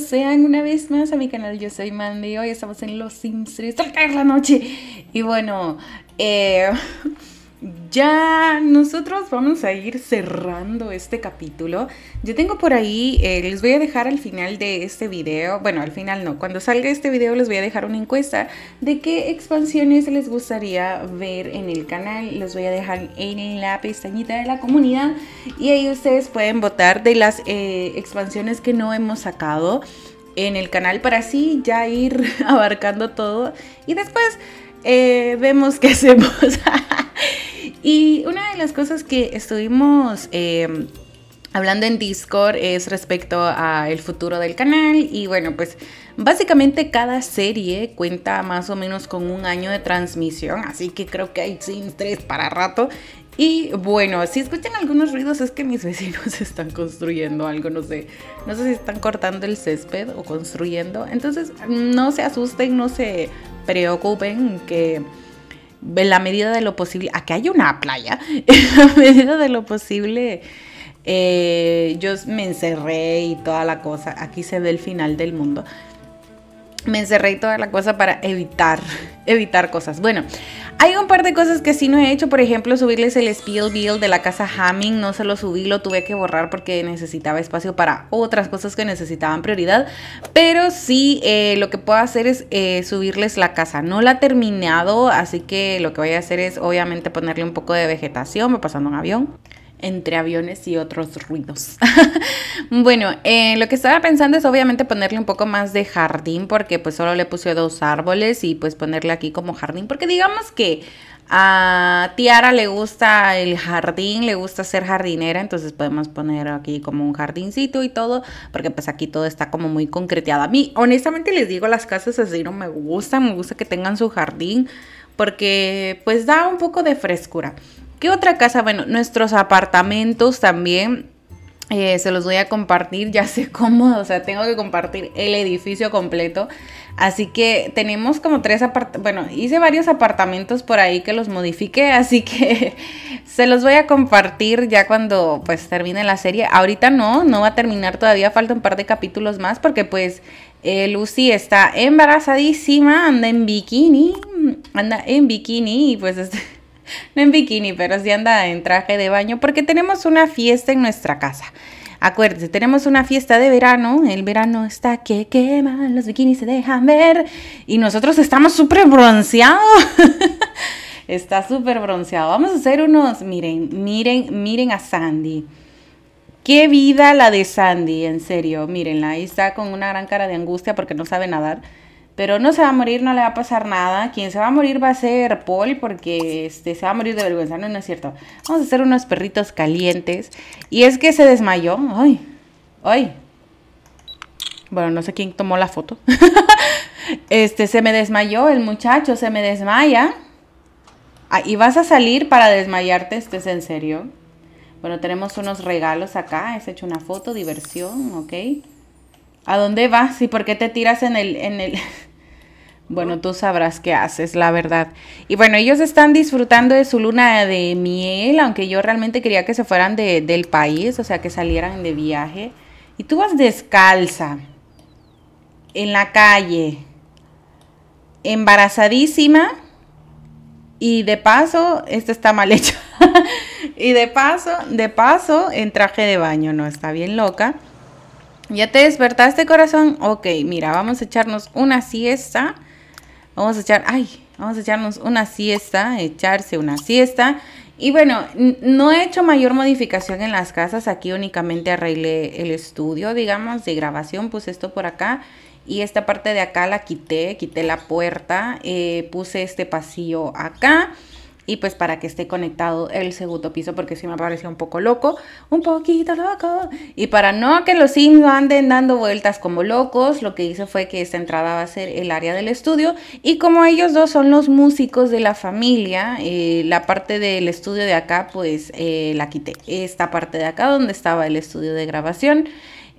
sean una vez más a mi canal. Yo soy Mandy. Hoy estamos en Los Sims 3 al caer la noche. Y bueno, eh, ya nosotros vamos a ir cerrando este capítulo. Yo tengo por ahí, eh, les voy a dejar al final de este video, bueno, al final no, cuando salga este video les voy a dejar una encuesta de qué expansiones les gustaría ver en el canal. Los voy a dejar en la pestañita de la comunidad y ahí ustedes pueden votar de las eh, expansiones que no hemos sacado en el canal para así ya ir abarcando todo y después eh, vemos qué hacemos. Y una de las cosas que estuvimos... Em, hablando en Discord es respecto a el futuro del canal y bueno, pues básicamente cada serie cuenta más o menos con un año de transmisión, así que creo que hay sin tres para rato. Y bueno, si escuchan algunos ruidos es que mis vecinos están construyendo algo, no sé, no sé si están cortando el césped o construyendo, entonces no se asusten, no se preocupen que en la medida de lo posible, aquí hay una playa, en la medida de lo posible, eh, yo me encerré y toda la cosa, aquí se ve el final del mundo, me encerré y toda la cosa para evitar, evitar cosas. Bueno, hay un par de cosas que sí no he hecho, por ejemplo, subirles el spill bill de la casa Hamming, no se lo subí, lo tuve que borrar porque necesitaba espacio para otras cosas que necesitaban prioridad, pero sí eh, lo que puedo hacer es eh, subirles la casa, no la he terminado, así que lo que voy a hacer es obviamente ponerle un poco de vegetación, me pasando un avión entre aviones y otros ruidos. bueno, eh, lo que estaba pensando es obviamente ponerle un poco más de jardín porque pues solo le puse dos árboles y pues ponerle aquí como jardín porque digamos que a Tiara le gusta el jardín, le gusta ser jardinera, entonces podemos poner aquí como un jardincito y todo, porque pues aquí todo está como muy concreteado. A mí, honestamente les digo, las casas así no me gustan, me gusta que tengan su jardín, porque pues da un poco de frescura. ¿Qué otra casa? Bueno, nuestros apartamentos también. Eh, se los voy a compartir, ya sé cómo, o sea, tengo que compartir el edificio completo. Así que tenemos como tres apartamentos, bueno, hice varios apartamentos por ahí que los modifiqué, así que se los voy a compartir ya cuando pues termine la serie. Ahorita no, no va a terminar todavía, falta un par de capítulos más porque pues eh, Lucy está embarazadísima, anda en bikini, anda en bikini y pues... Este no en bikini, pero sí anda en traje de baño porque tenemos una fiesta en nuestra casa. Acuérdense, tenemos una fiesta de verano, el verano está que quema, los bikinis se dejan ver y nosotros estamos súper bronceados. está súper bronceado. Vamos a hacer unos, miren, miren, miren a Sandy. Qué vida la de Sandy, en serio, mírenla, ahí está con una gran cara de angustia porque no sabe nadar. Pero no se va a morir, no le va a pasar nada. Quien se va a morir va a ser Paul porque este, se va a morir de vergüenza. No, no es cierto. Vamos a hacer unos perritos calientes. Y es que se desmayó. Ay, ay. Bueno, no sé quién tomó la foto. este, se me desmayó el muchacho, se me desmaya. Ah, y vas a salir para desmayarte, ¿esto es en serio? Bueno, tenemos unos regalos acá. Has hecho una foto, diversión, ¿ok? ¿A dónde vas? ¿Y por qué te tiras en el... En el Bueno, tú sabrás qué haces, la verdad. Y bueno, ellos están disfrutando de su luna de miel, aunque yo realmente quería que se fueran del país, o sea, que salieran de viaje. Y tú vas descalza, en la calle, embarazadísima, y de paso, esto está mal hecho, y de paso, de paso, en traje de baño, no, está bien loca. ¿Ya te despertaste, corazón? Ok, mira, vamos a echarnos una siesta Vamos a echar, ay, vamos a echarnos una siesta, echarse una siesta. Y bueno, no he hecho mayor modificación en las casas, aquí únicamente arreglé el estudio, digamos, de grabación, puse esto por acá y esta parte de acá la quité, quité la puerta, eh, puse este pasillo acá y pues para que esté conectado el segundo piso porque sí me pareció un poco loco, un poquito loco. Y para no que los sims anden dando vueltas como locos, lo que hice fue que esta entrada va a ser el área del estudio y como ellos dos son los músicos de la familia, eh, la parte del estudio de acá pues eh, la quité. Esta parte de acá donde estaba el estudio de grabación.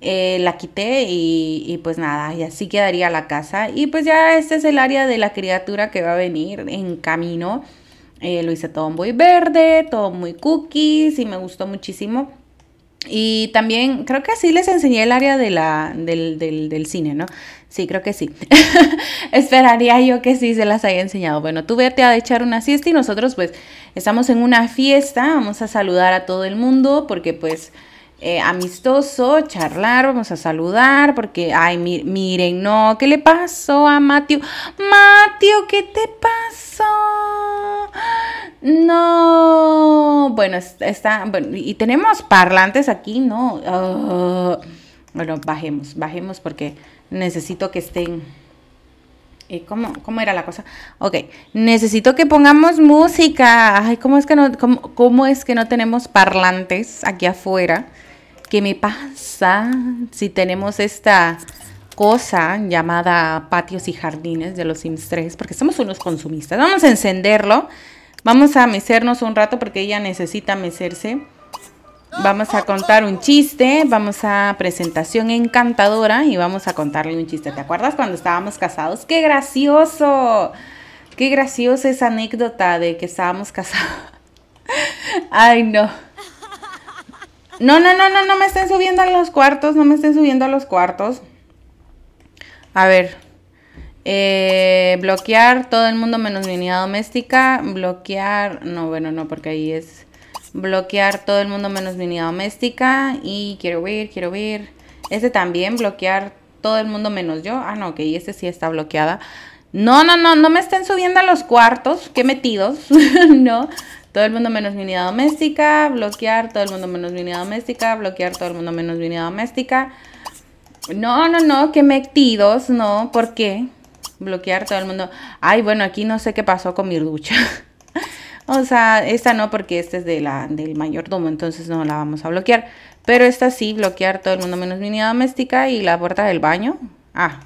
Eh, la quité y, y, pues nada, y así quedaría la casa. Y pues ya este es el área de la criatura que va a venir en camino. Eh, lo hice todo muy verde, todo muy cookies y me gustó muchísimo. Y también creo que así les enseñé el área de la, del, del cine, ¿no? Sí, creo que sí. Esperaría yo que sí se las haya enseñado. Bueno, tú vete a echar una siesta y nosotros pues estamos en una fiesta, vamos a saludar a todo el mundo porque pues eh, amistoso, charlar, vamos a saludar, porque, ay, miren, no, ¿qué le pasó a Mateo? Mateo, ¿qué te pasó? No, bueno, está, bueno, y tenemos parlantes aquí, ¿no? Ah, bueno, bajemos, bajemos porque necesito que estén... Eh, ¿cómo, era la cosa? Ok, necesito que pongamos música. Ay, ¿cómo es que no, cómo es que no tenemos parlantes aquí afuera? ¿qué me pasa? Si tenemos esta cosa llamada patios y jardines de los Sims 3, porque somos unos consumistas. Vamos a encenderlo. Vamos a mecernos un rato porque ella necesita mecerse. Vamos a contar un chiste, vamos a presentación encantadora y vamos a contarle un chiste. ¿Te acuerdas cuando estábamos casados? ¡Qué gracioso! ¡Qué graciosa esa anécdota de que estábamos casados! Ay, no. No, no, no, no, no me estén subiendo a los cuartos, no me estén subiendo a los cuartos. A ver. Eh, bloquear todo el mundo menos mi unidad doméstica. Bloquear. No, bueno, no, porque ahí es. Bloquear todo el mundo menos mi unidad doméstica. Y quiero ver, quiero ver. Este también, bloquear todo el mundo menos yo. Ah, no, ok, este sí está bloqueada. No, no, no, no me estén subiendo a los cuartos. Qué metidos. no. Todo el mundo menos mi unidad doméstica, bloquear, todo el mundo menos mi doméstica, bloquear, todo el mundo menos mi unidad doméstica. No, no, no, que metidos, no, ¿por qué? Bloquear todo el mundo. Ay, bueno, aquí no sé qué pasó con mi ducha. o sea, esta no, porque esta es de la, del mayordomo, entonces no la vamos a bloquear. Pero esta sí, bloquear todo el mundo menos mi unidad doméstica y la puerta del baño. Ah,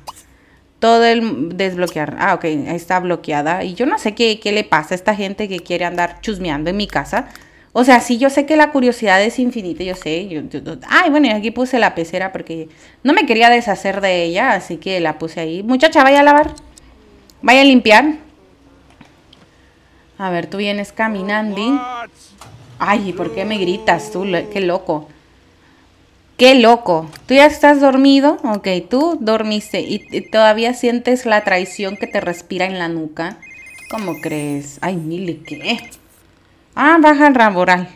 todo el desbloquear. Ah, ok, está bloqueada. Y yo no sé qué, le pasa a esta gente que quiere andar chusmeando en mi casa. O sea, sí, yo sé que la curiosidad es infinita, yo sé. ay, bueno, y aquí puse la pecera porque no me quería deshacer de ella, así que la puse ahí. Muchacha, vaya a lavar. Vaya a limpiar. A ver, tú vienes caminando. Ay, ¿por qué me gritas tú? Qué loco. Qué loco. Tú ya estás dormido, ok, tú dormiste y, todavía sientes la traición que te respira en la nuca. ¿Cómo crees? Ay, Mili, ¿qué? Ah, baja el ramboral.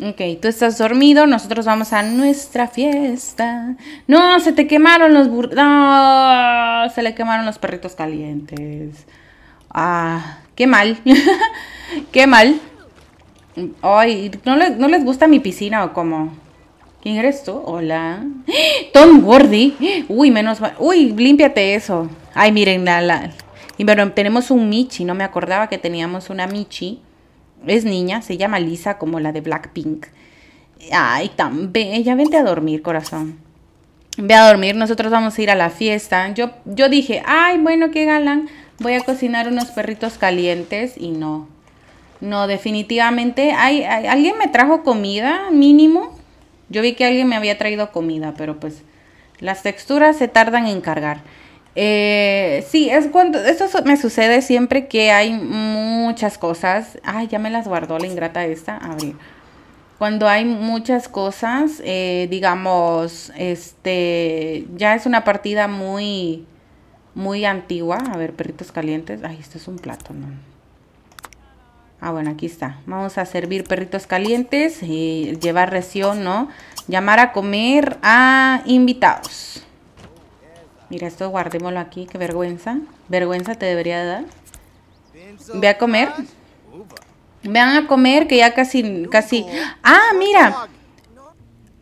Ok, tú estás dormido, nosotros vamos a nuestra fiesta. No, se te quemaron los burros. No, se le quemaron los perritos calientes. Ah, qué mal. qué mal. Ay, ¿no les gusta mi piscina o cómo? ¿Quién eres tú? Hola. Tom Gordy. Uy, menos mal. Uy, límpiate eso. Ay, miren, la, la. Y bueno, tenemos un Michi. No me acordaba que teníamos una Michi. Es niña, se llama Lisa, como la de Blackpink. Ay, tan ella Vente a dormir, corazón. Ve a dormir, nosotros vamos a ir a la fiesta. Yo, yo dije, ay, bueno, qué galán. Voy a cocinar unos perritos calientes y no. No, definitivamente. ay, ¿Alguien me trajo comida mínimo? Yo vi que alguien me había traído comida, pero pues las texturas se tardan en cargar. Eh, sí, es cuando eso me sucede siempre que hay muchas cosas. Ay, ya me las guardó la ingrata esta. Abrir. Cuando hay muchas cosas, eh, digamos, este, ya es una partida muy, muy antigua. A ver, perritos calientes. Ay, esto es un plato, no. Ah, bueno, aquí está. Vamos a servir perritos calientes y llevar recio ¿no? Llamar a comer a invitados. Mira, esto guardémoslo aquí, qué vergüenza. Vergüenza te debería dar. Ve a comer. Vean a comer que ya casi, casi... Ah, mira.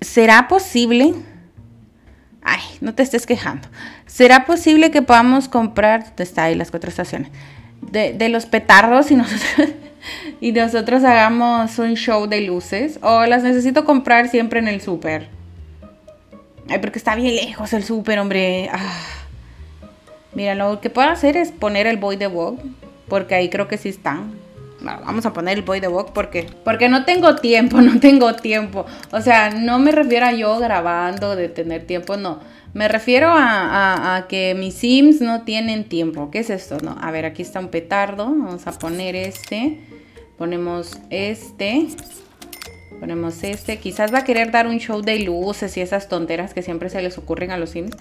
¿Será posible? Ay, no te estés quejando. ¿Será posible que podamos comprar... Está ahí las cuatro estaciones de, los petardos y nosotros, y nosotros hagamos un show de luces. O las necesito comprar siempre en el súper. Ay, porque está bien lejos el súper, hombre. Ah. Mira, lo que puedo hacer es poner el Boy de Vogue. Porque ahí creo que sí están. vamos a poner el Boy de Vogue porque, porque no tengo tiempo, no tengo tiempo. O sea, no me refiero a yo grabando de tener tiempo, no. Me refiero a, que mis sims no tienen tiempo. ¿Qué es esto? No, a ver, aquí está un petardo. Vamos a poner este. Ponemos este. Ponemos este. Quizás va a querer dar un show de luces y esas tonteras que siempre se les ocurren a los sims.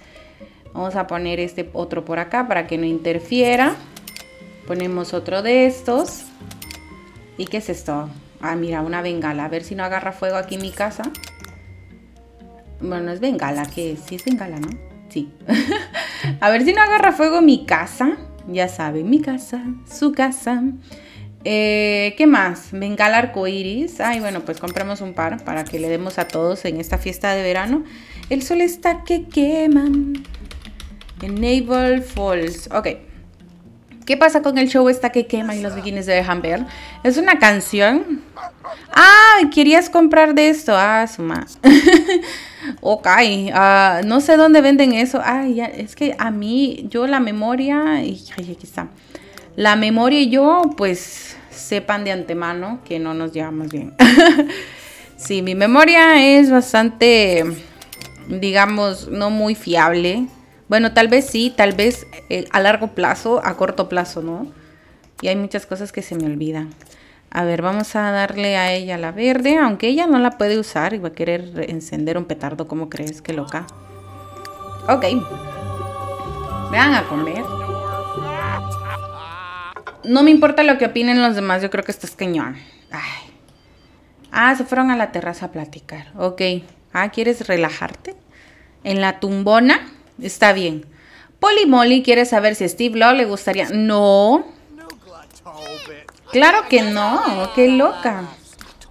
Vamos a poner este otro por acá para que no interfiera. Ponemos otro de estos. ¿Y qué es esto? Ah, mira, una bengala. A ver si no agarra fuego aquí en mi casa. Bueno, es bengala, que sí es bengala, ¿no? Sí. a ver si no agarra fuego mi casa. Ya saben, mi casa, su casa. Eh, ¿Qué más? Bengala arcoiris. Ay, bueno, pues compramos un par para que le demos a todos en esta fiesta de verano. El sol está que quema. Enable Falls. Ok. ¿Qué pasa con el show está que quema y los bikinis de ver? Es una canción. Ah, querías comprar de esto. Ah, suma. Ok, ah, no sé dónde venden eso. Ay, es que a mí, yo la memoria, y aquí está. La memoria y yo, pues sepan de antemano que no nos llevamos bien. sí, mi memoria es bastante, digamos, no muy fiable. Bueno, tal vez sí, tal vez eh, a largo plazo, a corto plazo, ¿no? Y hay muchas cosas que se me olvidan. A ver, vamos a darle a ella la verde, aunque ella no la puede usar y va a querer encender un petardo, como crees que loca? Ok. Vean a comer. No me importa lo que opinen los demás, yo creo que estás cañón. Ay. Ah, se fueron a la terraza a platicar. Ok. Ah, ¿quieres relajarte? En la tumbona. Está bien. Polly Molly quiere saber si Steve Law le gustaría. No. Claro que no, qué loca.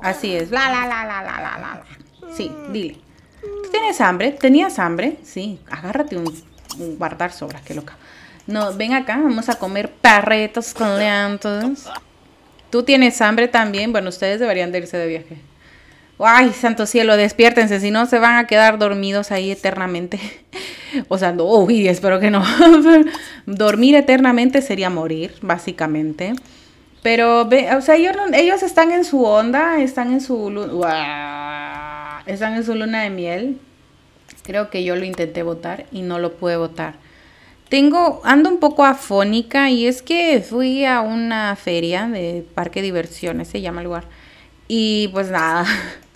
Así es, la, la, la, Sí, dile. ¿Tú tienes hambre? ¿Tenías hambre? Sí, agárrate un, un guardar sobras, qué loca. No, ven acá, vamos a comer perretos con leantos. ¿Tú tienes hambre también? Bueno, ustedes deberían de irse de viaje. Ay, santo cielo, despiértense, si no se van a quedar dormidos ahí eternamente. O sea, no, uy, espero que no. Dormir eternamente sería morir, básicamente. Pero, o sea, ellos, están en su onda, están en su luna, están en luna de miel. Creo que yo lo intenté votar y no lo pude votar. Tengo, ando un poco afónica y es que fui a una feria de parque de diversiones, se llama el lugar. Y pues nada,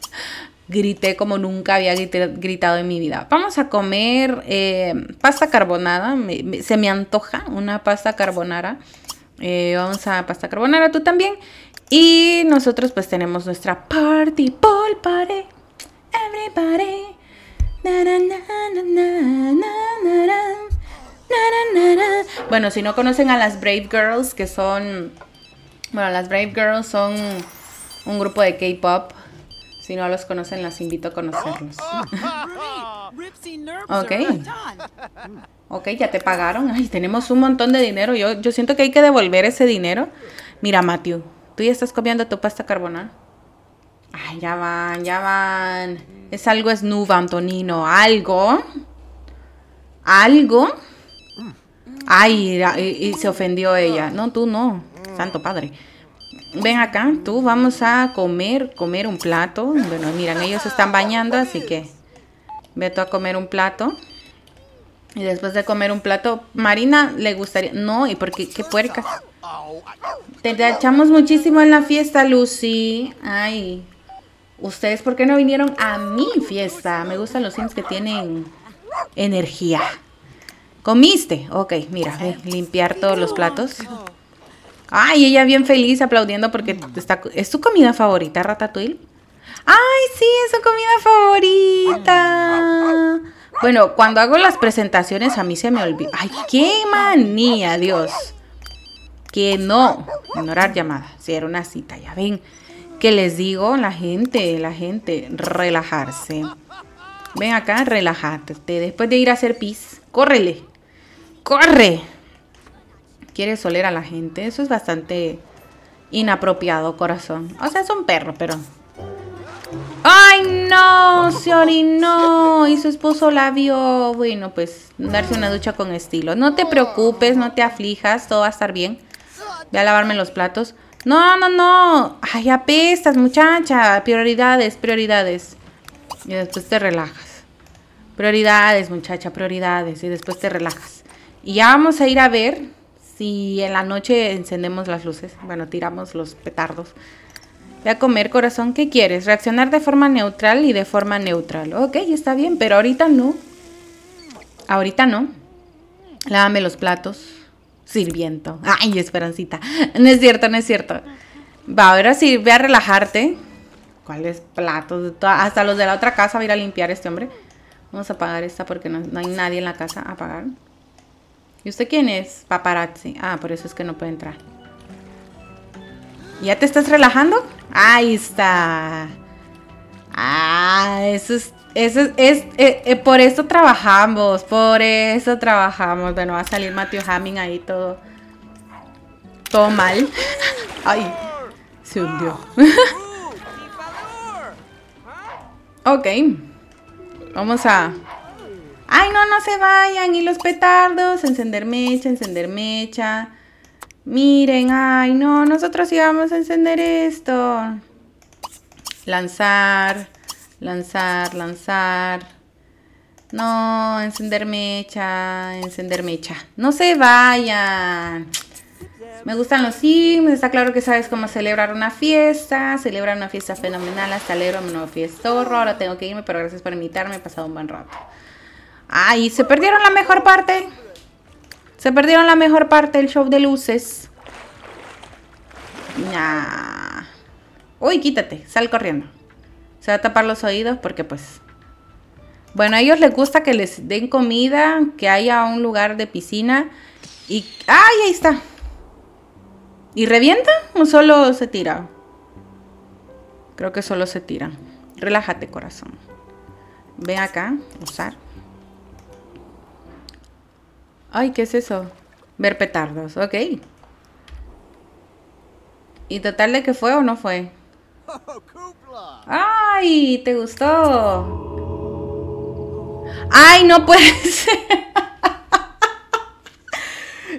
grité como nunca había gritado en mi vida. Vamos a comer eh, pasta carbonada, se me antoja una pasta carbonara vamos a pasta carbonara, tú también. Y nosotros pues tenemos nuestra party, pool party, everybody. Bueno, si no conocen a las Brave Girls, que son... Bueno, las Brave Girls son un grupo de K-Pop. Si no los conocen, las invito a conocerlos. ok. Ok, ya te pagaron. Ay, tenemos un montón de dinero. Yo, siento que hay que devolver ese dinero. Mira, Matthew, tú ya estás comiendo tu pasta carbonara. Ay, ya van, ya van. Es algo snoop, Antonino. Algo. Algo. Ay, y, se ofendió ella. No, tú no. Santo padre. Ven acá, tú vamos a comer, comer un plato. Bueno, miran, ellos se están bañando, así que vete a comer un plato. Y después de comer un plato, Marina le gustaría... No, ¿y por qué? ¡Qué puerca! Te echamos muchísimo en la fiesta, Lucy. Ay, ¿ustedes por qué no vinieron a mi fiesta? Me gustan los sims que tienen energía. ¿Comiste? Ok, mira, limpiar todos los platos. Ay, ella bien feliz aplaudiendo porque está... ¿Es tu comida favorita, Ratatouille? ¡Ay, sí! ¡Es su comida favorita! Bueno, cuando hago las presentaciones a mí se me olvida. ¡Ay, qué manía, Dios! Que no, ignorar llamadas. Si era una cita, ya ven. Que les digo, la gente, la gente, relajarse. Ven acá, relájate. Después de ir a hacer pis, córrele. ¡Corre! Quieres soler a la gente. Eso es bastante inapropiado, corazón. O sea, es un perro, pero ¡Ay, no! Se orinó y su esposo la vio. Bueno, pues darse una ducha con estilo. No te preocupes, no te aflijas, todo va a estar bien. Voy a lavarme los platos. No, no, no. Ay, apestas, muchacha. Prioridades, prioridades. Y después te relajas. Prioridades, muchacha, prioridades. Y después te relajas. Y ya vamos a ir a ver si en la noche encendemos las luces. Bueno, tiramos los petardos. Ve a comer, corazón, ¿qué quieres? Reaccionar de forma neutral y de forma neutral. Ok, está bien, pero ahorita no. Ahorita no. Lávame los platos. Sirviento. Ay, esperancita. No es cierto, no es cierto. Va, ahora sí, ve a relajarte. ¿Cuáles platos? Hasta los de la otra casa va a ir a limpiar este hombre. Vamos a apagar esta porque no, hay nadie en la casa. A apagar. ¿Y usted quién es? Paparazzi. Ah, por eso es que no puede entrar. ¿Ya te estás relajando? Ahí está. Ah, eso es, es, es eh, eh, por eso trabajamos, por eso trabajamos. Bueno, va a salir Matthew Hamming ahí todo, todo mal. Ay, se hundió. ok, vamos a... Ay, no, no se vayan, y los petardos, encender mecha, encender mecha. Miren, ay, no, nosotros íbamos a encender esto. Lanzar, lanzar, lanzar. No, encender mecha, encender mecha. No se vayan. Me gustan los sims, está claro que sabes cómo celebrar una fiesta. Celebrar una fiesta fenomenal, hasta alegro fiesta horror. Ahora tengo que irme, pero gracias por invitarme, he pasado un buen rato. Ay, se perdieron la mejor parte. Se perdieron la mejor parte del show de luces. Nah. Uy, quítate, sal corriendo. Se va a tapar los oídos porque pues... Bueno, a ellos les gusta que les den comida, que haya un lugar de piscina y... ¡Ay, ahí está! ¿Y revienta o solo se tira? Creo que solo se tira. Relájate, corazón. Ve acá, usar. Ay, ¿qué es eso? Ver petardos, ok. ¿Y total de que fue o no fue? ¡Ay! ¿Te gustó? ¡Ay, no puede ser!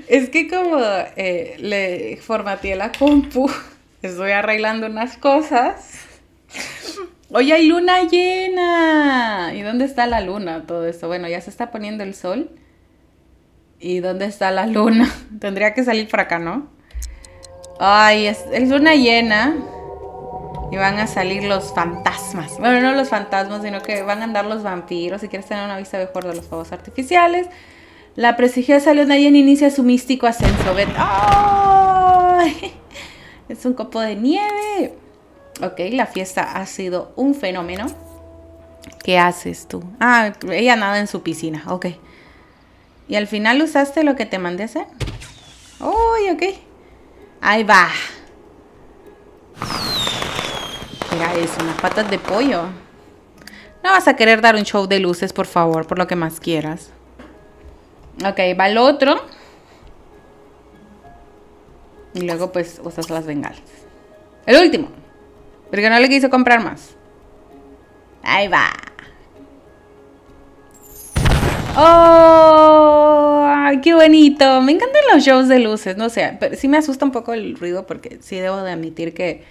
es que como eh, le formateé la compu, estoy arreglando unas cosas. Oye, hay luna llena. ¿Y dónde está la luna? Todo esto. Bueno, ya se está poniendo el sol. ¿Y dónde está la luna? Tendría que salir para acá, ¿no? Ay, es, luna llena. Y van a salir los fantasmas. Bueno, no los fantasmas, sino que van a andar los vampiros. Si quieres tener una vista mejor de los fuegos artificiales. La prestigiosa luna llena inicia su místico ascenso. ¡Ay! Es un copo de nieve. Ok, la fiesta ha sido un fenómeno. ¿Qué haces tú? Ah, ella nada en su piscina. Ok. Y al final usaste lo que te mandé hacer. Uy, ok. Ahí va. Mira eso, unas patas de pollo. No vas a querer dar un show de luces, por favor, por lo que más quieras. Ok, va el otro. Y luego pues usas las bengalas. El último. Porque no le quise comprar más. Ahí va. ¡Oh! ¡Qué bonito! Me encantan los shows de luces, no sé, pero sí me asusta un poco el ruido porque sí debo de admitir que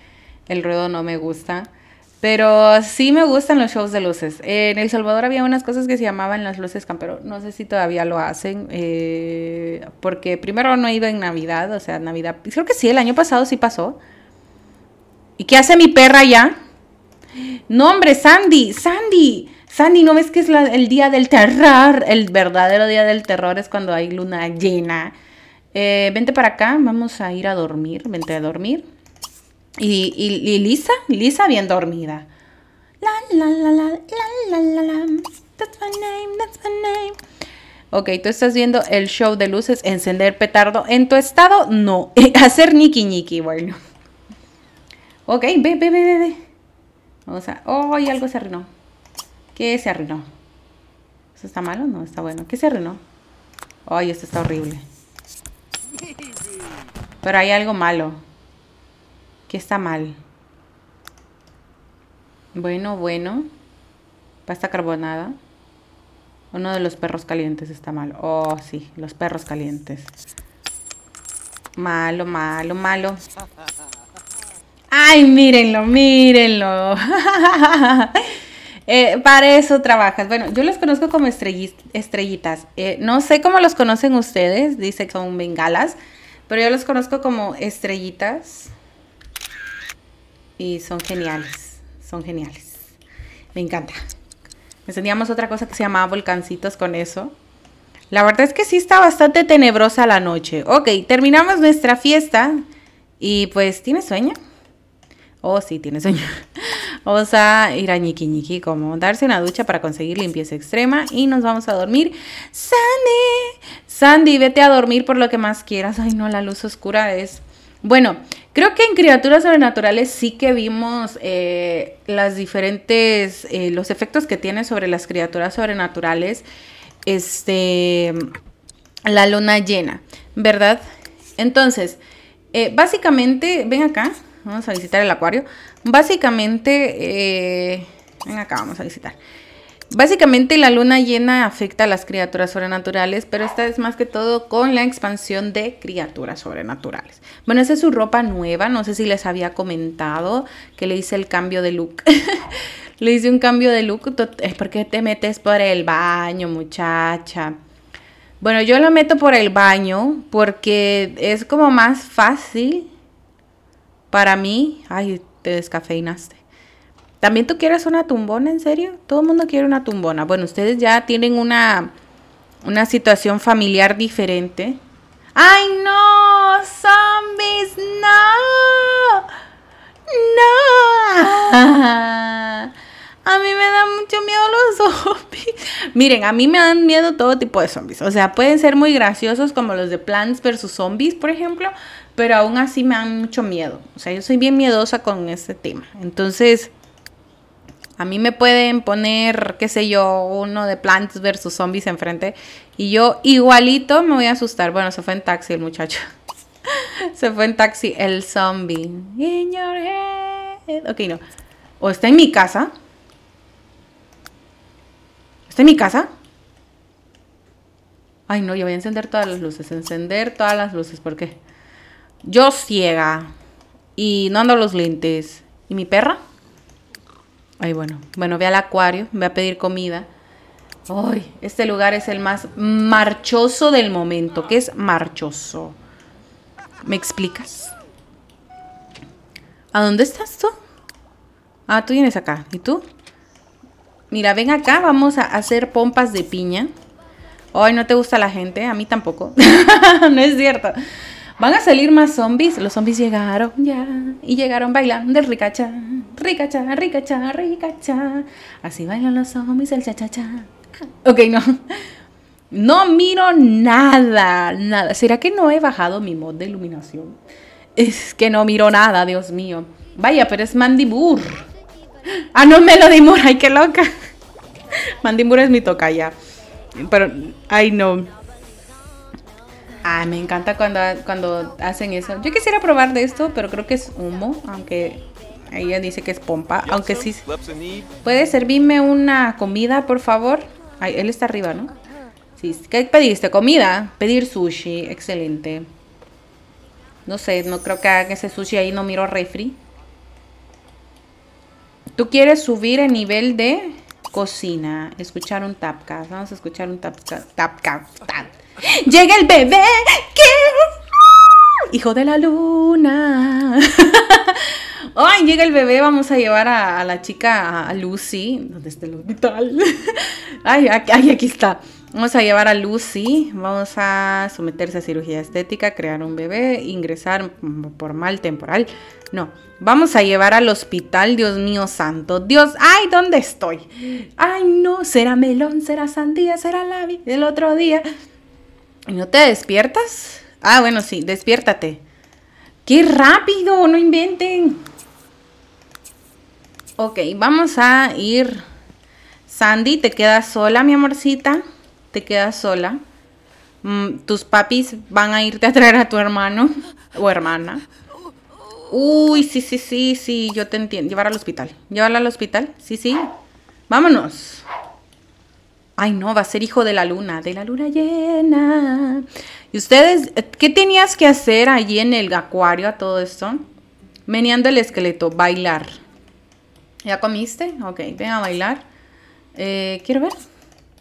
el ruido no me gusta. Pero sí me gustan los shows de luces. en El Salvador había unas cosas que se llamaban las luces campero. No sé si todavía lo hacen. Eh, porque primero no he ido en Navidad. O sea, Navidad. Creo que sí, el año pasado sí pasó. ¿Y qué hace mi perra ya? No, hombre, Sandy. Sandy. Sandy, ¿no ves que es el día del terror? El verdadero día del terror es cuando hay luna llena. Eh, vente para acá, vamos a ir a dormir, vente a dormir. Y, y, Lisa, Lisa bien dormida. La, la, la, la, la, la, la, That's my name, that's my name. Ok, tú estás viendo el show de luces, encender petardo. En tu estado, no. Hacer niki niki, bueno. Ok, ve, ve, ve, ve. Vamos a... ¡Oh, algo se arruinó! ¿Qué se arruinó? ¿Esto está malo? No, está bueno. ¿Qué se arruinó? Ay, esto está horrible. Pero hay algo malo. ¿Qué está mal? Bueno, bueno. Pasta carbonada. Uno de los perros calientes está mal. Oh, sí, los perros calientes. Malo, malo, malo. Ay, mírenlo, mírenlo. Eh, para eso trabajas. Bueno, yo los conozco como estrellitas. Eh, no sé cómo los conocen ustedes, dice que son bengalas, pero yo los conozco como estrellitas. Y son geniales, son geniales. Me encanta. Encendíamos otra cosa que se llamaba volcancitos con eso. La verdad es que sí está bastante tenebrosa la noche. Ok, terminamos nuestra fiesta y pues, ¿tienes sueño? Oh, sí, tienes sueño. Vamos a ir a ñiqui ñiqui, como darse una ducha para conseguir limpieza extrema y nos vamos a dormir. Sandy, Sandy, vete a dormir por lo que más quieras. Ay, no, la luz oscura es... Bueno, creo que en Criaturas Sobrenaturales sí que vimos eh, las diferentes, eh, los efectos que tiene sobre las criaturas sobrenaturales, este, la luna llena, ¿verdad? Entonces, eh, básicamente, ven acá, Vamos a visitar el acuario. Básicamente, eh, ven acá, vamos a visitar. Básicamente la luna llena afecta a las criaturas sobrenaturales, pero esta es más que todo con la expansión de criaturas sobrenaturales. Bueno, esa es su ropa nueva, no sé si les había comentado que le hice el cambio de look. le hice un cambio de look, es eh, porque te metes por el baño, muchacha. Bueno, yo lo meto por el baño porque es como más fácil para mí, ay, te descafeinaste. ¿También tú quieres una tumbona, en serio? Todo el mundo quiere una tumbona. Bueno, ustedes ya tienen una, situación familiar diferente. ¡Ay, no! ¡Zombies! ¡No! ¡No! A mí me dan mucho miedo los zombies. Miren, a mí me dan miedo todo tipo de zombies. O sea, pueden ser muy graciosos como los de Plants vs. Zombies, por ejemplo pero aún así me dan mucho miedo. O sea, yo soy bien miedosa con este tema. Entonces, a mí me pueden poner, qué sé yo, uno de Plants versus Zombies enfrente y yo igualito me voy a asustar. Bueno, se fue en taxi el muchacho. se fue en taxi el zombie. In your head. Ok, no. O está en mi casa. ¿Está en mi casa? Ay, no, yo voy a encender todas las luces. Encender todas las luces, ¿por qué? Yo ciega y no ando los lentes. ¿Y mi perra? Ay, bueno. Bueno, ve al acuario, Voy a pedir comida. Ay, este lugar es el más marchoso del momento. ¿Qué es marchoso? ¿Me explicas? ¿A dónde estás tú? Ah, tú vienes acá. ¿Y tú? Mira, ven acá, vamos a hacer pompas de piña. Ay, ¿no te gusta la gente? A mí tampoco. no es cierto. Van a salir más zombies. Los zombies llegaron ya y llegaron bailando el ricacha, ricacha, ricacha, ricacha. Así bailan los zombies el cha cha Ok, no. No miro nada, nada. ¿Será que no he bajado mi mod de iluminación? Es que no miro nada, Dios mío. Vaya, pero es Mandibur Ah, no, Melody Moore, ay, qué loca. Mandy es mi toca ya, Pero, ay, no. Ah, me encanta cuando, cuando hacen eso. Yo quisiera probar de esto, pero creo que es humo, aunque ella dice que es pompa, aunque sí. ¿Puede servirme una comida, por favor? él está arriba, ¿no? Sí. ¿Qué pediste? ¿Comida? Pedir sushi, excelente. No sé, no creo que hagan ese sushi ahí, no miro refri. Tú quieres subir el nivel de cocina, escuchar un tapcast. Vamos a escuchar un tapcast. Tapcast. Llega el bebé que... Hijo de la luna. Ay, llega el bebé, vamos a llevar a, la chica, a Lucy, donde está el hospital. Ay, aquí está. Vamos a llevar a Lucy, vamos a someterse a cirugía estética, crear un bebé, ingresar por mal temporal. No, vamos a llevar al hospital, Dios mío santo. Dios, ay, ¿dónde estoy? Ay, no, será melón, será sandía, será labi, el otro día no te despiertas? Ah, bueno, sí, despiértate. ¡Qué rápido! ¡No inventen! Ok, vamos a ir. Sandy, te quedas sola, mi amorcita. Te quedas sola. Mm, tus papis van a irte a traer a tu hermano o hermana. Uy, sí, sí, sí, sí, yo te entiendo. Llevar al hospital. Llevarla al hospital. Sí, sí. Vámonos. Ay, no, va a ser hijo de la luna, de la luna llena. ¿Y ustedes qué tenías que hacer allí en el acuario a todo esto? Meneando el esqueleto, bailar. ¿Ya comiste? Ok, ven a bailar. Eh, quiero ver.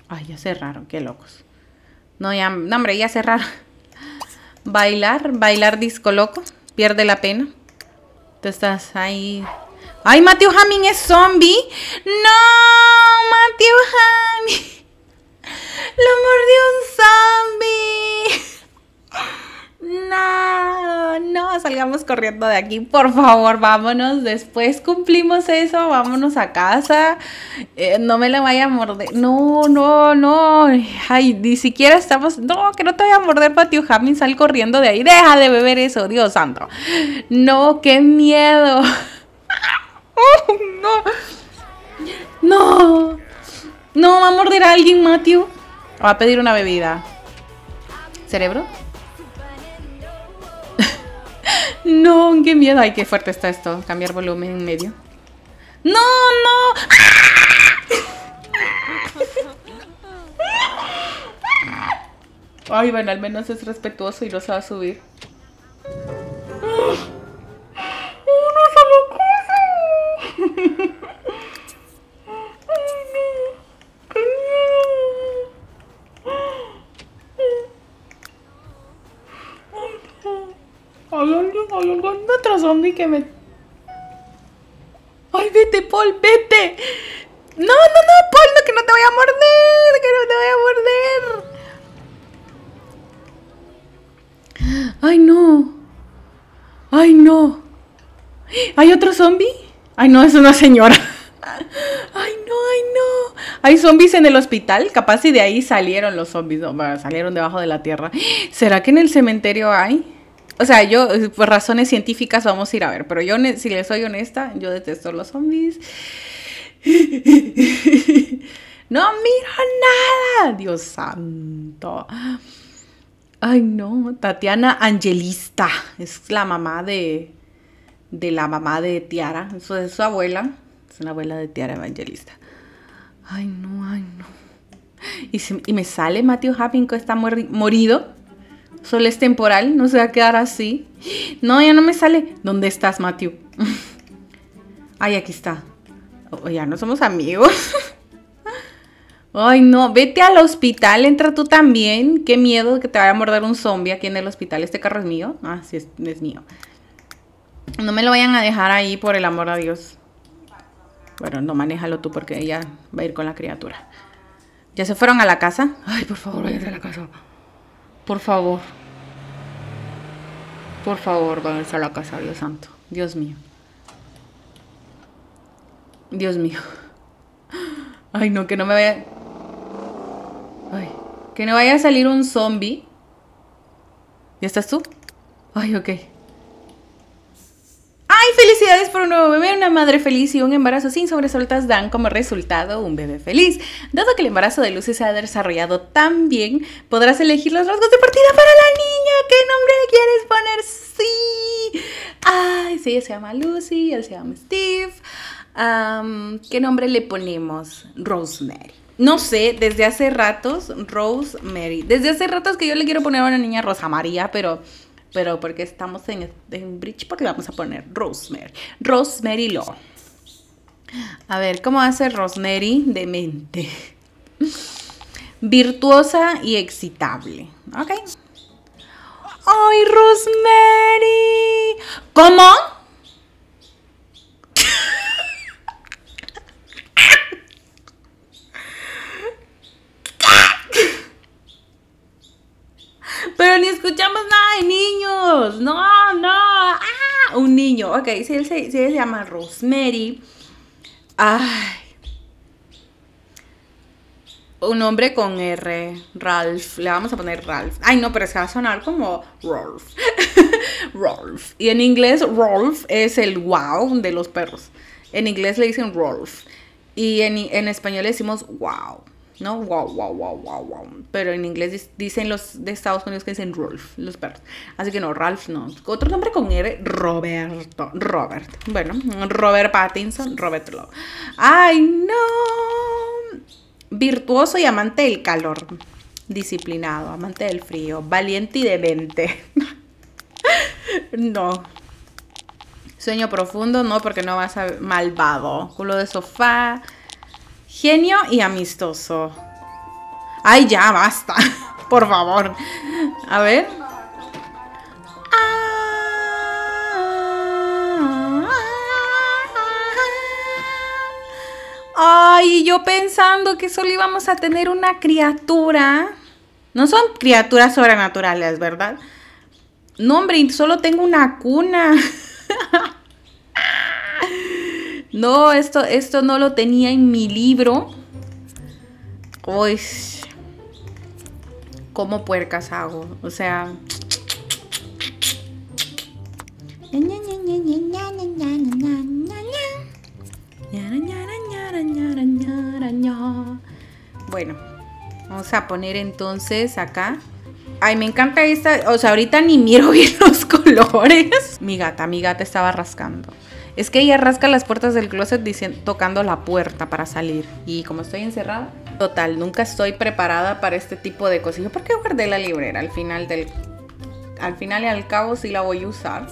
Ay, ya cerraron, qué locos. No, ya, no, hombre, ya cerraron. Bailar, bailar disco loco. Pierde la pena. Tú estás ahí. ¡Ay, Mateo Hamming es zombie! ¡No! ¡Matthew Hamming! ¡Lo mordió un zombie! No, no, salgamos corriendo de aquí, por favor, vámonos. Después cumplimos eso, vámonos a casa. Eh, no me la vaya a morder. No, no, no. Ay, ni siquiera estamos. No, que no te vaya a morder, Patio Jamin. Sal corriendo de ahí. Deja de beber eso, Dios santo. No, qué miedo. Oh, no. No. No, va a morder a alguien, Matthew. Va a pedir una bebida. ¿Cerebro? no, qué miedo. Ay, qué fuerte está esto. Cambiar volumen en medio. ¡No, no! Ay, bueno, al menos es respetuoso y ¡Oh, no se va a subir. Hay otro zombie que me... ¡Ay, vete, Paul! ¡Vete! ¡No, no, no, Paul! No, ¡Que no te voy a morder! ¡Que no te voy a morder! ¡Ay, no! ¡Ay, no! ¿Hay otro zombie? ¡Ay, no! Es una señora. ¡Ay, no! ¡Ay, no! ¿Hay zombies en el hospital? Capaz si de ahí salieron los zombies. salieron debajo de la tierra. ¿Será que en el cementerio hay? O sea, yo, eh, por razones científicas, vamos a ir a ver. Pero yo, si les soy honesta, yo detesto los zombies. no miro nada. Dios santo. Ay, no. Tatiana Angelista. Es la mamá de. De la mamá de Tiara. Eso es su abuela. Es una abuela de Tiara Evangelista. Ay, no, ay, no. Y, me sale Matthew que está morido solo es temporal, no se va a quedar así. No, ya no me sale. ¿Dónde estás, Matthew? Ay, aquí está. Oh, ya no somos amigos. Ay, no, vete al hospital, entra tú también. Qué miedo que te vaya a morder un zombie aquí en el hospital. Este carro es mío. Ah, sí, es, mío. No me lo vayan a dejar ahí, por el amor de Dios. Bueno, no manéjalo tú porque ella va a ir con la criatura. ¿Ya se fueron a la casa? Ay, por favor, vayan a la casa. Por favor. Por favor, vamos a la casa, Dios santo. Dios mío. Dios mío. Ay, no, que no me vaya... Ay, que no vaya a salir un zombie. ¿Ya estás tú? Ay, ok felicidades por un nuevo bebé, una madre feliz y un embarazo sin sobresaltas dan como resultado un bebé feliz. Dado que el embarazo de Lucy se ha desarrollado tan bien, podrás elegir los rasgos de partida para la niña. ¿Qué nombre le quieres poner? Sí. Ay, sí, ella se llama Lucy, él se llama Steve. ¿Qué nombre le ponemos? Rosemary. No sé, desde hace ratos, Rosemary. Desde hace ratos que yo le quiero poner a una niña Rosa María, pero pero porque estamos en, en bridge, porque vamos a poner Rosemary. Rosemary Law. A ver, ¿cómo hace Rosemary de mente? Virtuosa y excitable. Ok. ¡Ay, Rosemary! ¿Cómo? Pero ni escuchamos nada de niños. No, no. ¡Ah! Un niño. Ok, si él se, llama Rosemary. Ay. Un hombre con R, Ralph. Le vamos a poner Ralph. Ay, no, pero se va a sonar como Rolf. Rolf. Y en inglés, Rolf es el wow de los perros. En inglés le dicen Rolf. Y en, en español le decimos wow. ¿no? Wow, wow, wow, wow, wow. Pero en inglés dicen los de Estados Unidos que dicen Rolf, los perros. Así que no, Ralph no. Otro nombre con R, Roberto. Robert. Bueno, Robert Pattinson, Robert Love ¡Ay, no! Virtuoso y amante del calor. Disciplinado, amante del frío, valiente y demente. no. Sueño profundo, no, porque no vas a... Malvado. Culo de sofá Genio y amistoso. Ay, ya, basta. Por favor. A ver. Ay, yo pensando que solo íbamos a tener una criatura. No son criaturas sobrenaturales, ¿verdad? No, hombre, solo tengo una cuna. No, esto, esto no lo tenía en mi libro. Uy, ¿cómo puercas hago? O sea... Bueno, vamos a poner entonces acá. Ay, me encanta esta. O sea, ahorita ni miro bien los colores. Mi gata, mi gata estaba rascando. Es que ella rasca las puertas del closet diciendo, tocando la puerta para salir. Y como estoy encerrada, total, nunca estoy preparada para este tipo de cosas. ¿por qué guardé la librera al final del... Al final y al cabo sí la voy a usar.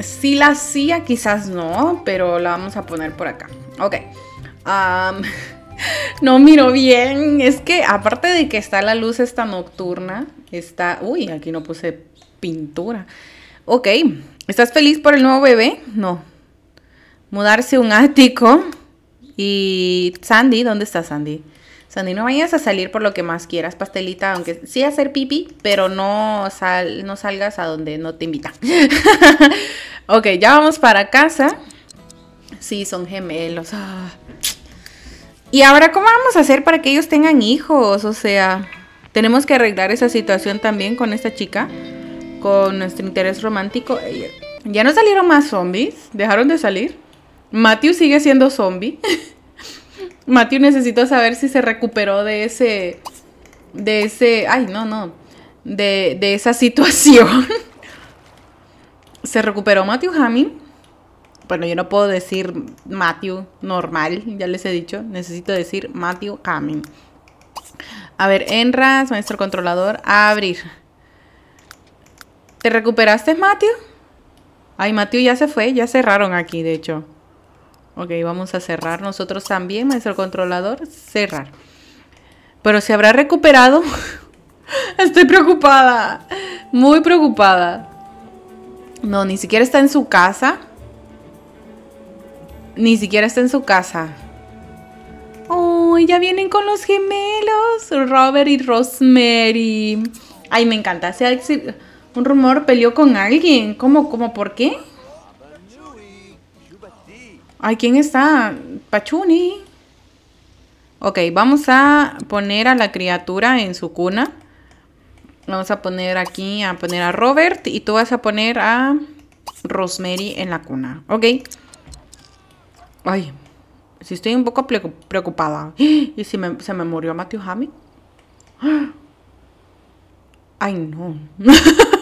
sí si la hacía, quizás no, pero la vamos a poner por acá. Ok. no miro bien. Es que aparte de que está la luz esta nocturna, está... Uy, aquí no puse pintura. Ok, ¿Estás feliz por el nuevo bebé? No. Mudarse un ático. Y Sandy, ¿dónde está Sandy? Sandy, no vayas a salir por lo que más quieras, pastelita, aunque sí hacer pipí, pero no, no salgas a donde no te invita. ok, ya vamos para casa. Sí, son gemelos. Ah. Y ahora, ¿cómo vamos a hacer para que ellos tengan hijos? O sea, tenemos que arreglar esa situación también con esta chica con nuestro interés romántico. Ya no salieron más zombies, dejaron de salir. Matthew sigue siendo zombie. Matthew necesito saber si se recuperó de ese, de ese, ay no, no, de, esa situación. se recuperó Matthew Hamming. Bueno, yo no puedo decir Matthew normal, ya les he dicho, necesito decir Matthew Hamming. A ver, Enras, maestro controlador, abrir. ¿Te recuperaste, Matthew? Ay, Matthew ya se fue, ya cerraron aquí, de hecho. Ok, vamos a cerrar nosotros también, maestro controlador. Cerrar. Pero se habrá recuperado. Estoy preocupada. Muy preocupada. No, ni siquiera está en su casa. Ni siquiera está en su casa. Ay, ya vienen con los gemelos! Robert y Rosemary. Ay, me encanta. Se un rumor peleó con alguien. ¿Cómo? ¿Cómo? ¿Por qué? Ay, ¿quién está? Pachuni. Ok, vamos a poner a la criatura en su cuna. Vamos a poner aquí, a poner a Robert y tú vas a poner a Rosemary en la cuna. Ok. Ay, si estoy un poco preocupada. ¿Y si se me murió Matthew Hammy? Ay, no.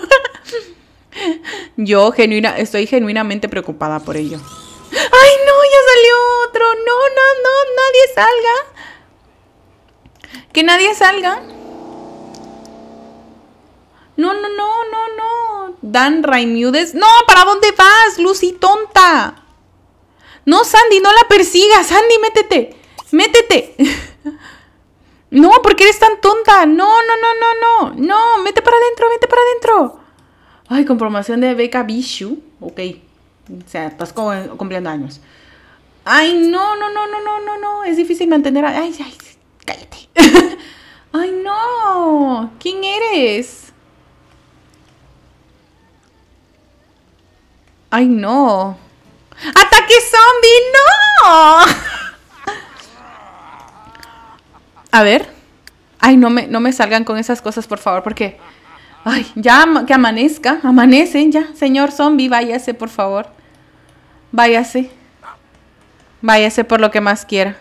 Yo estoy genuinamente preocupada por ello. ¡Ay, no! ¡Ya salió otro! ¡No, no, no! ¡Nadie salga! ¡Que nadie salga! No, no, no, no, no. Dan Raymudes! ¡No! ¿Para dónde vas, Lucy tonta? No, Sandy, no la persigas. Sandy, métete. Métete. no, porque eres tan tonta. No, no, no, no, no. No, mete para adentro, mete para adentro. Ay, comprobación de beca Bishu. Ok. O sea, estás cumpliendo años. Ay, no, no, no, no, no, no, no. Es difícil mantener. A... Ay, ay, cállate. ay, no. ¿Quién eres? Ay, no. ¡Ataque zombie! ¡No! A ver. Ay, no me, no me salgan con esas cosas, por favor, porque Ay, ya que amanezca, amanecen ya. Señor zombie, váyase, por favor. Váyase. Váyase por lo que más quiera.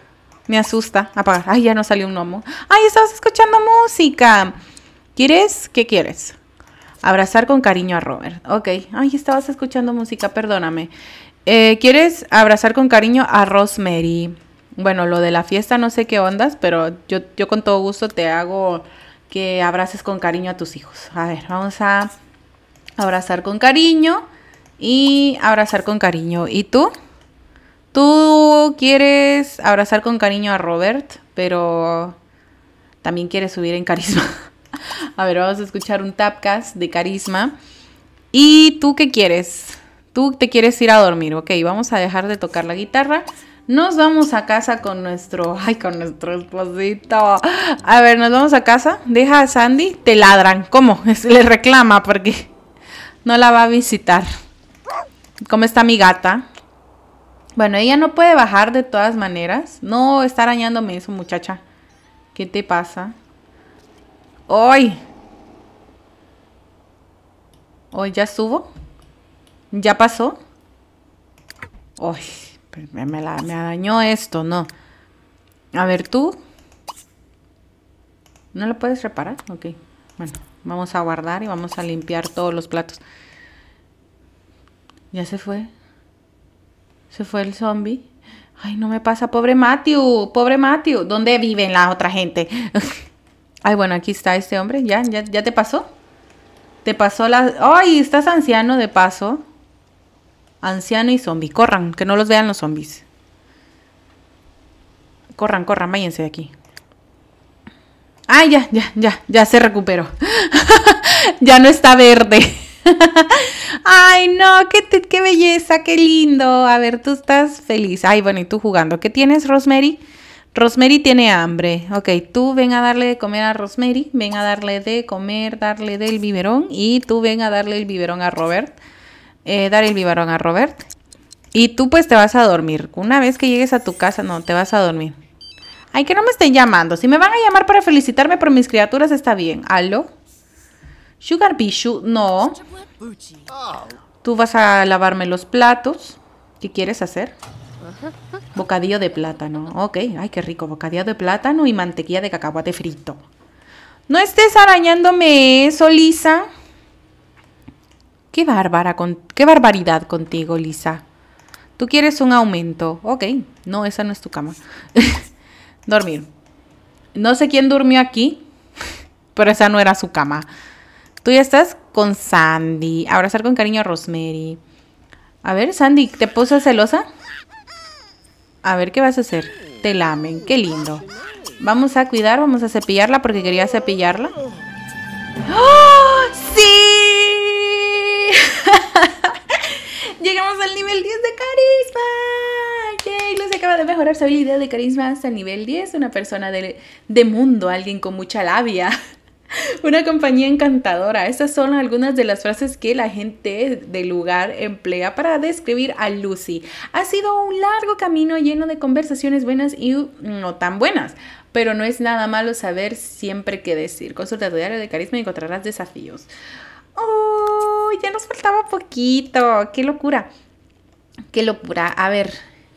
Me asusta. Apagar. Ay, ya no salió un gnomo. Ay, estabas escuchando música. ¿Quieres? ¿Qué quieres? Abrazar con cariño a Robert. Ok. Ay, estabas escuchando música, perdóname. Eh, ¿Quieres abrazar con cariño a Rosemary? Bueno, lo de la fiesta no sé qué ondas, pero yo, yo con todo gusto te hago que abraces con cariño a tus hijos. A ver, vamos a abrazar con cariño y abrazar con cariño. ¿Y tú? Tú quieres abrazar con cariño a Robert, pero también quieres subir en carisma. a ver, vamos a escuchar un tapcast de carisma. ¿Y tú qué quieres? Tú te quieres ir a dormir, ok, vamos a dejar de tocar la guitarra nos vamos a casa con nuestro, ay, con nuestro esposito. A ver, nos vamos a casa. Deja a Sandy, te ladran. ¿Cómo? Le reclama porque no la va a visitar. ¿Cómo está mi gata? Bueno, ella no puede bajar de todas maneras. No está arañándome eso, muchacha. ¿Qué te pasa? ¡Hoy! ¿Hoy ya subo? ¿Ya pasó? ¡Ay! me, la, dañó esto, no. A ver, tú. ¿No lo puedes reparar? Ok. Bueno, vamos a guardar y vamos a limpiar todos los platos. Ya se fue. Se fue el zombie. Ay, no me pasa, pobre Matthew, pobre Matthew. ¿Dónde viven la otra gente? Ay, bueno, aquí está este hombre. ¿Ya, ya, ya te pasó? Te pasó la... Ay, estás anciano de paso. Anciano y zombie. Corran, que no los vean los zombies. Corran, corran, váyanse de aquí. ay, ah, ya, ya, ya, ya se recuperó. ya no está verde. Ay, no, qué, qué belleza, qué lindo. A ver, tú estás feliz. Ay, bueno, y tú jugando. ¿Qué tienes, Rosemary? Rosemary tiene hambre. Ok, tú ven a darle de comer a Rosemary, ven a darle de comer, darle del biberón y tú ven a darle el biberón a Robert. Eh, dar el biberón a Robert. Y tú pues te vas a dormir. Una vez que llegues a tu casa, no, te vas a dormir. Ay, que no me estén llamando. Si me van a llamar para felicitarme por mis criaturas, está bien. ¿Aló? Sugar Bichu, no. Tú vas a lavarme los platos. ¿Qué quieres hacer? Bocadillo de plátano. Ok, ay, qué rico. Bocadillo de plátano y mantequilla de cacahuate frito. No estés arañándome eso, ¿eh, Lisa. Qué, bárbara con, qué barbaridad contigo, Lisa. Tú quieres un aumento. Ok, no, esa no es tu cama. Dormir. No sé quién durmió aquí, pero esa no era su cama. Tú ya estás con Sandy. Abrazar con cariño a Rosemary. A ver, Sandy, ¿te puso celosa? A ver, ¿qué vas a hacer? Te lamen, qué lindo. Vamos a cuidar, vamos a cepillarla porque quería cepillarla. ¡Oh! Llegamos al nivel 10 de carisma. ¡Yay! Lucy acaba de mejorar su habilidad de carisma hasta el nivel 10. Una persona de, de mundo, alguien con mucha labia. Una compañía encantadora. Estas son algunas de las frases que la gente del lugar emplea para describir a Lucy. Ha sido un largo camino lleno de conversaciones buenas y no tan buenas, pero no es nada malo saber siempre qué decir. Consulta tu diario de carisma y encontrarás desafíos. Oh ya nos faltaba poquito, qué locura, qué locura. A ver,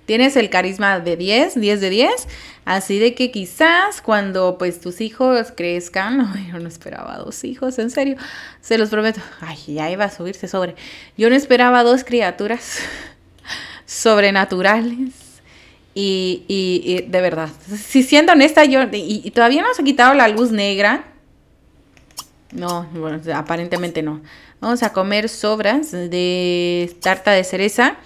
tienes el carisma de 10, 10 de 10, así de que quizás cuando pues tus hijos crezcan, no, yo no esperaba dos hijos, en serio, se los prometo, ay, ya iba a subirse sobre, yo no esperaba dos criaturas sobrenaturales. Y, de verdad, si siendo honesta, yo, y, y todavía no se ha quitado la luz negra, no, bueno, aparentemente no. Vamos a comer sobras de tarta de cereza.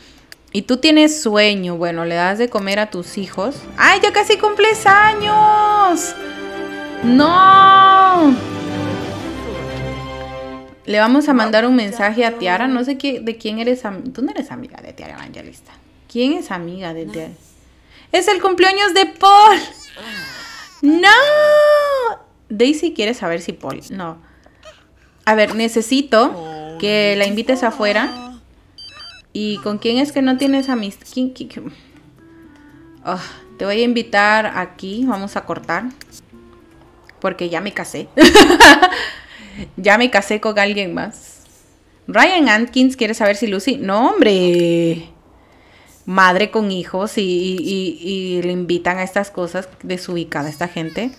Y tú tienes sueño. Bueno, le das de comer a tus hijos. ¡Ay, ya casi cumples años! ¡No! Le vamos a mandar un mensaje a Tiara. No sé qué, de quién eres. Tú no eres amiga de Tiara Evangelista. ¿Quién es amiga de Tiara? ¡Es el cumpleaños de Paul! Ah. ¡No! Daisy quiere saber si Paul. No. A ver, necesito oh, que la invites afuera. ¿Y con quién es que no tienes a mis. Ah, te voy a invitar aquí. Vamos a cortar. Porque ya me casé. ya me casé con alguien más. Ryan Atkins quiere saber si Lucy. No, hombre. Madre con hijos y, le invitan a estas cosas desubicada esta gente.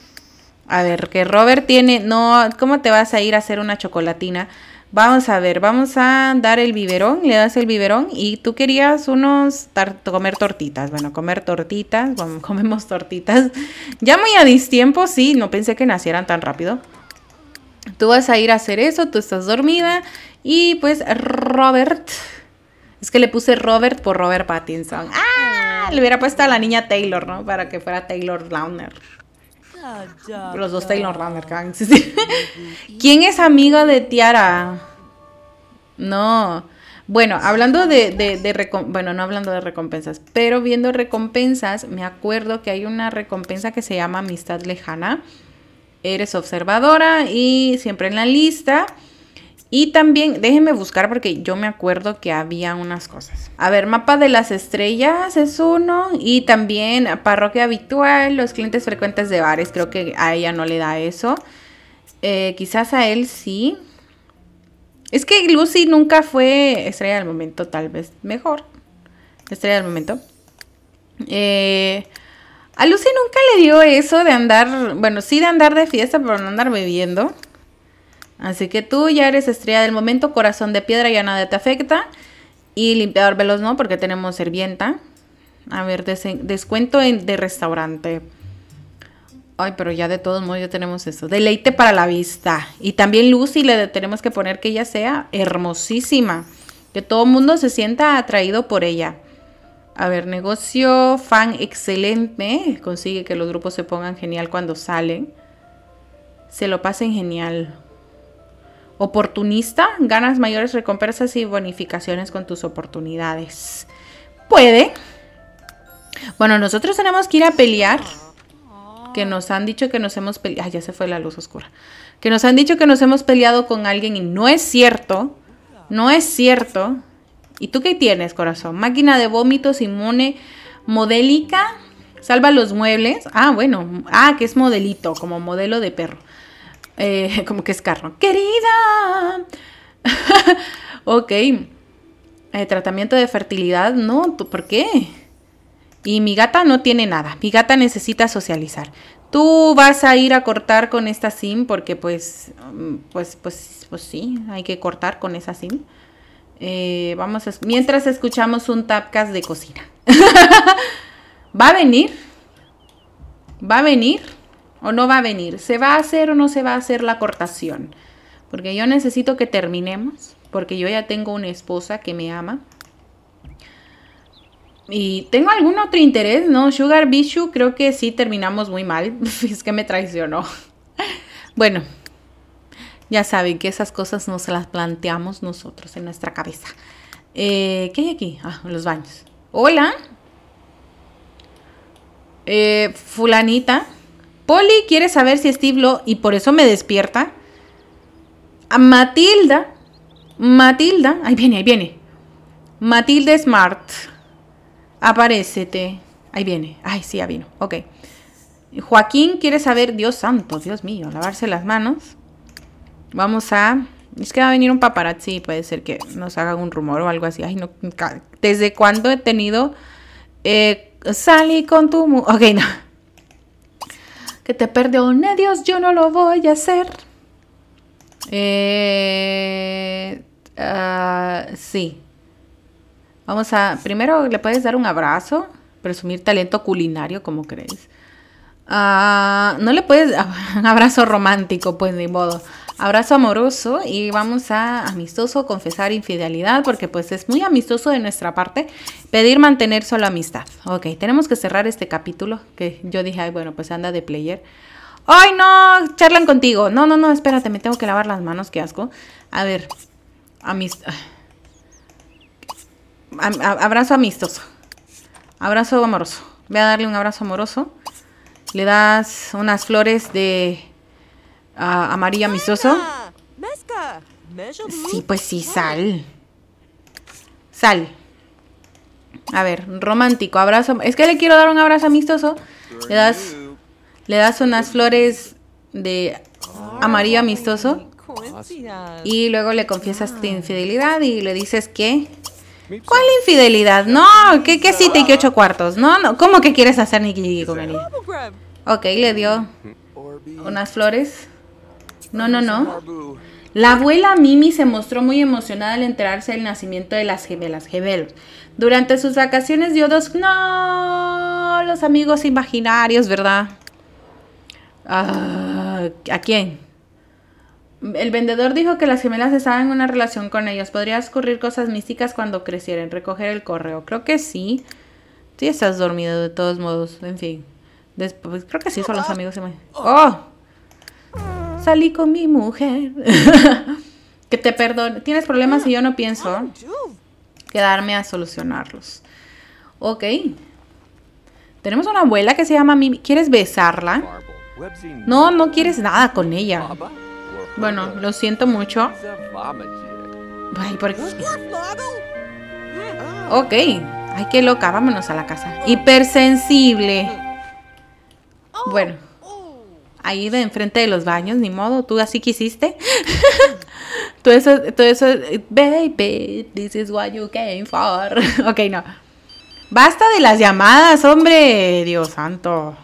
A ver, que Robert tiene, no, ¿cómo te vas a ir a hacer una chocolatina? Vamos a ver, vamos a dar el biberón, le das el biberón y tú querías unos comer tortitas, bueno, comer tortitas, bueno, comemos tortitas. Ya muy a distiempo, sí, no pensé que nacieran tan rápido. Tú vas a ir a hacer eso, tú estás dormida y pues Robert, es que le puse Robert por Robert Pattinson. ¡Ah! Le hubiera puesto a la niña Taylor, ¿no? Para que fuera Taylor Launer. Los dos Taylor Runner. ¿Quién es amiga de Tiara? No. Bueno, hablando de, de bueno, no hablando de recompensas, pero viendo recompensas, me acuerdo que hay una recompensa que se llama Amistad Lejana. Eres observadora y siempre en la lista. Y también, déjenme buscar porque yo me acuerdo que había unas cosas. A ver, mapa de las estrellas es uno. Y también parroquia habitual, los clientes frecuentes de bares. Creo que a ella no le da eso. Eh, quizás a él sí. Es que Lucy nunca fue estrella del momento, tal vez. Mejor. Estrella del momento. Eh, a Lucy nunca le dio eso de andar, bueno, sí de andar de fiesta, pero no andar bebiendo. Así que tú ya eres estrella del momento, corazón de piedra, ya nada te afecta. Y limpiador veloz no, porque tenemos servienta. A ver, descuento de restaurante. Ay, pero ya de todos modos ya tenemos eso. Deleite para la vista. Y también Lucy le tenemos que poner que ella sea hermosísima. Que todo el mundo se sienta atraído por ella. A ver, negocio, fan excelente. Consigue que los grupos se pongan genial cuando salen. Se lo pasen genial oportunista, ganas mayores recompensas y bonificaciones con tus oportunidades. Puede. Bueno, nosotros tenemos que ir a pelear. Que nos han dicho que nos hemos peleado. ya se fue la luz oscura. Que nos han dicho que nos hemos peleado con alguien y no es cierto. No es cierto. ¿Y tú qué tienes, corazón? Máquina de vómitos inmune modélica. Salva los muebles. Ah, bueno. Ah, que es modelito, como modelo de perro. Eh, como que es carro. Querida. ok. Eh, tratamiento de fertilidad, no, ¿por qué? Y mi gata no tiene nada. Mi gata necesita socializar. Tú vas a ir a cortar con esta sim porque pues, mm, pues, pues, pues, sí, hay que cortar con esa sim. Eh, vamos a, mientras escuchamos un tapcast de cocina. ¿Va a venir? ¿Va a venir? o no va a venir. ¿Se va a hacer o no se va a hacer la cortación? Porque yo necesito que terminemos, porque yo ya tengo una esposa que me ama. Y tengo algún otro interés, ¿no? Sugar Bishu creo que sí terminamos muy mal. es que me traicionó. bueno, ya saben que esas cosas nos las planteamos nosotros en nuestra cabeza. Eh, ¿Qué hay aquí? Ah, los baños. Hola. Eh, fulanita. Polly quiere saber si Steve lo... y por eso me despierta. A Matilda. Matilda. Ahí viene, ahí viene. Matilda Smart. Aparecete. Ahí viene. Ay, sí, ya vino. Ok. Joaquín quiere saber, Dios santo, Dios mío, lavarse las manos. Vamos a... Es que va a venir un paparazzi, puede ser que nos haga un rumor o algo así. Ay, no... ¿Desde cuándo he tenido... Eh, con tu... Ok, no que te perdone eh, Dios, yo no lo voy a hacer. Eh, ah, sí. Vamos a, primero le puedes dar un abrazo, presumir talento culinario, como crees. Ah, no le puedes, un abrazo romántico, pues ni modo abrazo amoroso y vamos a amistoso confesar infidelidad porque pues es muy amistoso de nuestra parte pedir mantener solo amistad. Ok, tenemos que cerrar este capítulo que yo dije, ay bueno, pues anda de player. ¡Ay no! Charlan contigo. No, no, no, espérate, me tengo que lavar las manos, qué asco. A ver, amistad. Abrazo amistoso. Abrazo amoroso. Voy a darle un abrazo amoroso. Le das unas flores de Amarillo amistoso Sí, pues sí, sal. Sal. A ver, romántico, abrazo. Es que le quiero dar un abrazo amistoso. Le das, le das unas flores de amarillo amistoso. Y luego le confiesas tu infidelidad y le dices que... ¿Cuál infidelidad? No, que, que sí te que ocho cuartos. No, no, ¿cómo que quieres hacer ni con él? Ok, le dio unas flores. No, no, no. La abuela Mimi se mostró muy emocionada al enterarse del nacimiento de las gemelas gemelos. Durante sus vacaciones dio dos... No, los amigos imaginarios, ¿verdad? Ah, ¿A quién? El vendedor dijo que las gemelas estaban en una relación con ellos. Podría ocurrir cosas místicas cuando crecieran. Recoger el correo. Creo que sí. Sí, estás dormido de todos modos. En fin. creo que sí son los amigos. ¡Oh! salí con mi mujer. que te perdone. Tienes problemas y yo no pienso quedarme a solucionarlos. Ok. Tenemos una abuela que se llama Mimi. ¿Quieres besarla? No, no quieres nada con ella. Bueno, lo siento mucho. Ok. Ay, qué loca. Vámonos a la casa. Hipersensible. Bueno ahí de enfrente de los baños, ni modo, tú así quisiste. todo eso, todo eso, baby, this is what you came for. ok, no. Basta de las llamadas, hombre, Dios santo.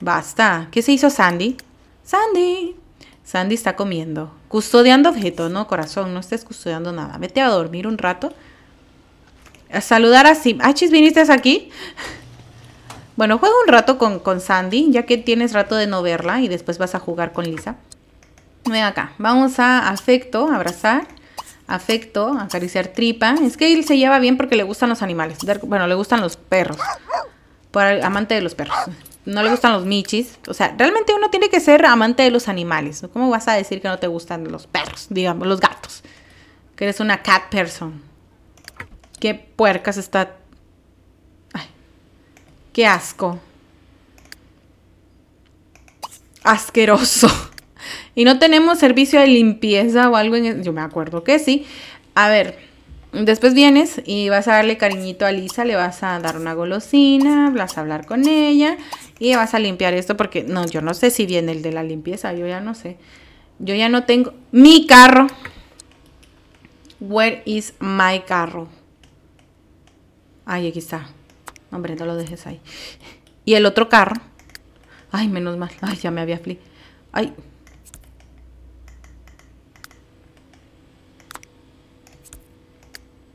Basta. ¿Qué se hizo Sandy? Sandy. Sandy está comiendo. Custodiando objetos, ¿no? Corazón, no estés custodiando nada. Vete a dormir un rato. A saludar así. Sim. Ah, chis, ¿viniste aquí? Bueno, juega un rato con, Sandy, ya que tienes rato de no verla y después vas a jugar con Lisa. Ven acá, vamos a afecto, abrazar, afecto, acariciar tripa. Es que él se lleva bien porque le gustan los animales, bueno, le gustan los perros, por amante de los perros. No le gustan los michis, o sea, realmente uno tiene que ser amante de los animales. ¿Cómo vas a decir que no te gustan los perros, digamos, los gatos? Que eres una cat person. Qué puercas está asco. Asqueroso. Y no tenemos servicio de limpieza o algo en... Yo me acuerdo que sí. A ver, después vienes y vas a darle cariñito a Lisa, le vas a dar una golosina, vas a hablar con ella y vas a limpiar esto porque... No, yo no sé si viene el de la limpieza, yo ya no sé. Yo ya no tengo... Mi carro. Where is my carro? Ahí aquí está hombre, no lo dejes ahí. Y el otro carro. Ay, menos mal. Ay, ya me había fli. Ay.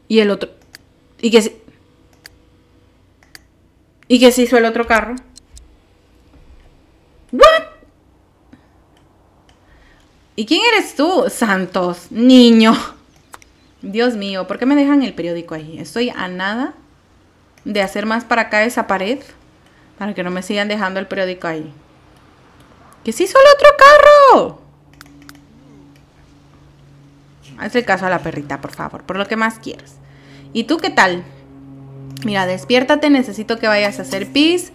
Y el otro. Y qué se. ¿Y qué se hizo el otro carro? ¿What? ¿Y quién eres tú, Santos? Niño. Dios mío, ¿por qué me dejan el periódico ahí? Estoy a nada de hacer más para acá esa pared para que no me sigan dejando el periódico ahí. ¡Que sí solo otro carro! Hazle caso a la perrita, por favor, por lo que más quieras. ¿Y tú qué tal? Mira, despiértate, necesito que vayas a hacer pis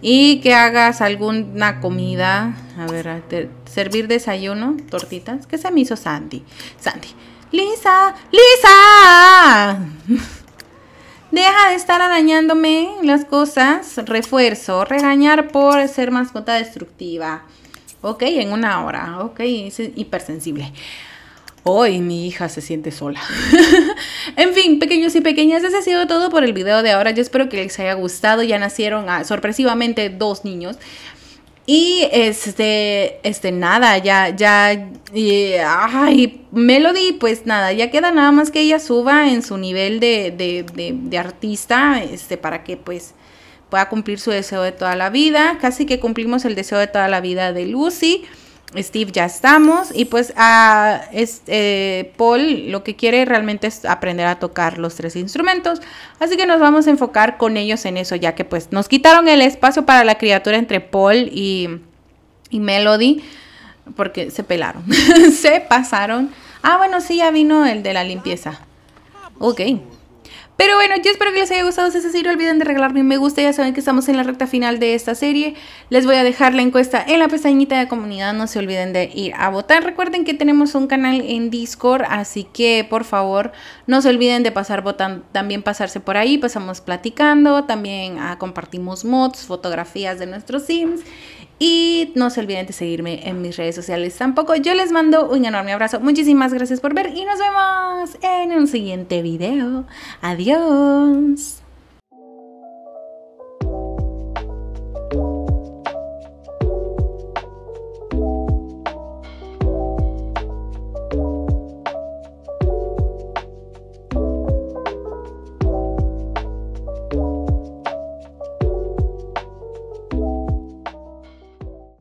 y que hagas alguna comida. A ver, servir desayuno, tortitas. ¿Qué se me hizo Sandy? Sandy. Lisa, Lisa. Deja de estar arañándome las cosas. Refuerzo. Regañar por ser mascota destructiva. Ok, en una hora. Ok, es hipersensible. Hoy mi hija se siente sola. en fin, pequeños y pequeñas, ese ha sido todo por el video de ahora. Yo espero que les haya gustado. Ya nacieron ah, sorpresivamente dos niños. Y este, este, nada, ya, ya, y, ay, Melody, pues nada, ya queda nada más que ella suba en su nivel de, de, de, de, artista, este, para que pues pueda cumplir su deseo de toda la vida. Casi que cumplimos el deseo de toda la vida de Lucy. Steve ya estamos y pues a eh, Paul lo que quiere realmente es aprender a tocar los tres instrumentos, así que nos vamos a enfocar con ellos en eso, ya que pues nos quitaron el espacio para la criatura entre Paul y, y Melody, porque se pelaron, se pasaron. Ah, bueno, sí, ya vino el de la limpieza. Ok. Pero bueno, yo espero que les haya gustado es así, No olviden de regalarme un me gusta. Ya saben que estamos en la recta final de esta serie. Les voy a dejar la encuesta en la pestañita de comunidad. No se olviden de ir a votar. Recuerden que tenemos un canal en Discord. Así que por favor, no se olviden de pasar votando. También pasarse por ahí. Pasamos platicando. También ah, compartimos mods, fotografías de nuestros Sims. Y no se olviden de seguirme en mis redes sociales tampoco. Yo les mando un enorme abrazo. Muchísimas gracias por ver y nos vemos en un siguiente video. Adiós.